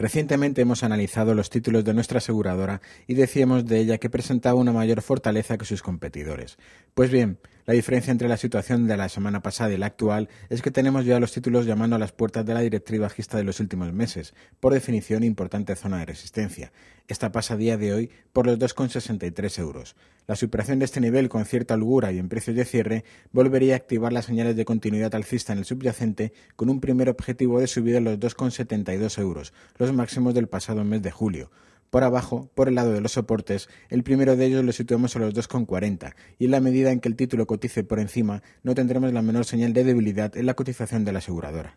Recientemente hemos analizado los títulos de nuestra aseguradora y decíamos de ella que presentaba una mayor fortaleza que sus competidores. Pues bien, la diferencia entre la situación de la semana pasada y la actual es que tenemos ya los títulos llamando a las puertas de la directriz bajista de los últimos meses, por definición importante zona de resistencia. Esta pasa a día de hoy por los 2,63 euros. La superación de este nivel con cierta holgura y en precios de cierre volvería a activar las señales de continuidad alcista en el subyacente con un primer objetivo de subida en los 2,72 euros, los máximos del pasado mes de julio. Por abajo, por el lado de los soportes, el primero de ellos lo situamos a los 2,40 y en la medida en que el título cotice por encima no tendremos la menor señal de debilidad en la cotización de la aseguradora.